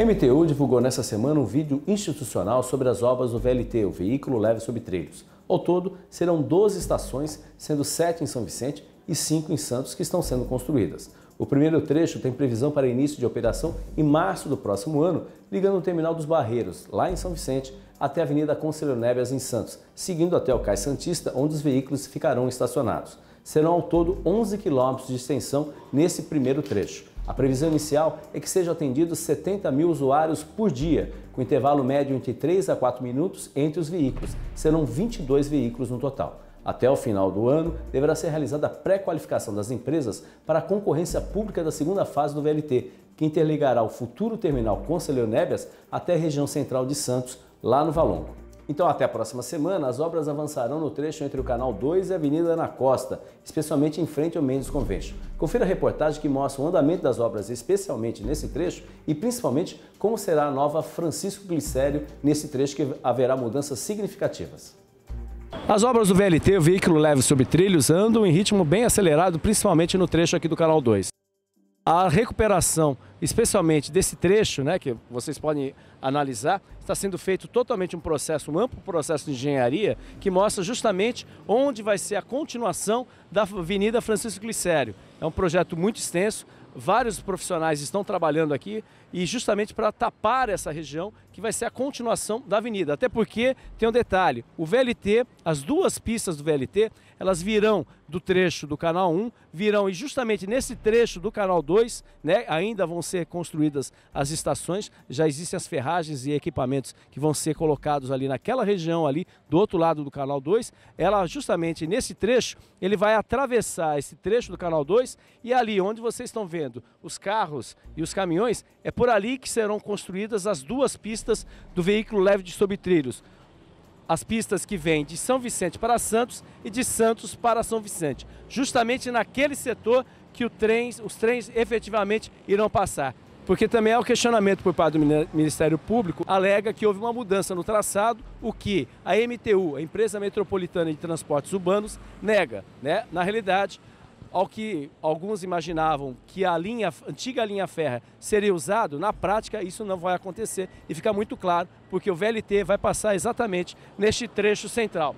A MTU divulgou nessa semana um vídeo institucional sobre as obras do VLT, o Veículo Leve Sobre Trilhos. Ao todo, serão 12 estações, sendo 7 em São Vicente e 5 em Santos, que estão sendo construídas. O primeiro trecho tem previsão para início de operação em março do próximo ano, ligando o Terminal dos Barreiros, lá em São Vicente, até a Avenida Conselheiro Neves, em Santos, seguindo até o Cais Santista, onde os veículos ficarão estacionados. Serão ao todo 11 quilômetros de extensão nesse primeiro trecho. A previsão inicial é que sejam atendidos 70 mil usuários por dia, com intervalo médio entre 3 a 4 minutos entre os veículos. Serão 22 veículos no total. Até o final do ano, deverá ser realizada a pré-qualificação das empresas para a concorrência pública da segunda fase do VLT, que interligará o futuro terminal Conselheiro Neves até a região central de Santos, lá no Valongo. Então, até a próxima semana, as obras avançarão no trecho entre o Canal 2 e a Avenida Ana Costa, especialmente em frente ao Mendes Convention. Confira a reportagem que mostra o andamento das obras, especialmente nesse trecho, e principalmente como será a nova Francisco Glicério nesse trecho que haverá mudanças significativas. As obras do VLT, o veículo leve sobre trilhos, andam em ritmo bem acelerado, principalmente no trecho aqui do Canal 2 a recuperação, especialmente desse trecho, né, que vocês podem analisar, está sendo feito totalmente um processo, um amplo processo de engenharia, que mostra justamente onde vai ser a continuação da Avenida Francisco Glicério. É um projeto muito extenso, Vários profissionais estão trabalhando aqui e justamente para tapar essa região que vai ser a continuação da avenida. Até porque tem um detalhe, o VLT, as duas pistas do VLT, elas virão do trecho do canal 1, virão e justamente nesse trecho do canal 2, né, ainda vão ser construídas as estações, já existem as ferragens e equipamentos que vão ser colocados ali naquela região ali do outro lado do canal 2. Ela justamente nesse trecho, ele vai atravessar esse trecho do canal 2 e é ali onde vocês estão vendo os carros e os caminhões, é por ali que serão construídas as duas pistas do veículo leve de sobretrilhos. As pistas que vêm de São Vicente para Santos e de Santos para São Vicente, justamente naquele setor que trem, os trens efetivamente irão passar. Porque também há o questionamento por parte do Ministério Público, alega que houve uma mudança no traçado, o que a MTU, a Empresa Metropolitana de Transportes Urbanos, nega. Né? Na realidade, ao que alguns imaginavam que a linha, antiga linha ferra seria usado, na prática isso não vai acontecer e fica muito claro, porque o VLT vai passar exatamente neste trecho central.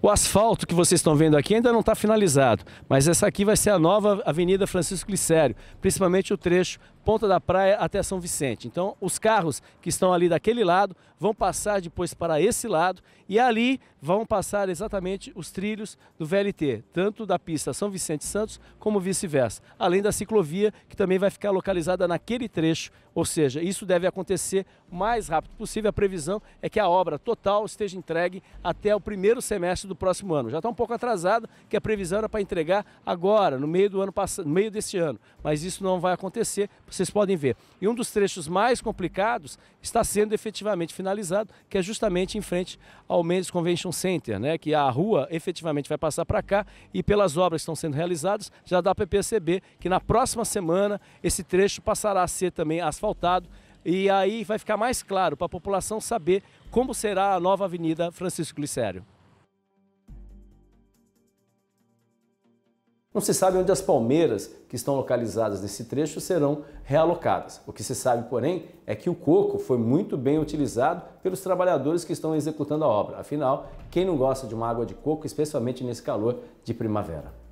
O asfalto que vocês estão vendo aqui ainda não está finalizado, mas essa aqui vai ser a nova Avenida Francisco Glicério, principalmente o trecho Ponta da Praia até São Vicente. Então, os carros que estão ali daquele lado vão passar depois para esse lado e ali vão passar exatamente os trilhos do VLT, tanto da pista São Vicente Santos como vice-versa, além da ciclovia que também vai ficar localizada naquele trecho ou seja, isso deve acontecer o mais rápido possível. A previsão é que a obra total esteja entregue até o primeiro semestre do próximo ano. Já está um pouco atrasado, que a previsão era para entregar agora, no meio do ano passado, no meio deste ano. Mas isso não vai acontecer, vocês podem ver. E um dos trechos mais complicados está sendo efetivamente finalizado, que é justamente em frente ao Mendes Convention Center, né? Que a rua efetivamente vai passar para cá e pelas obras que estão sendo realizadas, já dá para perceber que na próxima semana esse trecho passará a ser também asfaltado asfaltado e aí vai ficar mais claro para a população saber como será a nova Avenida Francisco Glicério. Não se sabe onde as palmeiras que estão localizadas nesse trecho serão realocadas. O que se sabe, porém, é que o coco foi muito bem utilizado pelos trabalhadores que estão executando a obra. Afinal, quem não gosta de uma água de coco, especialmente nesse calor de primavera?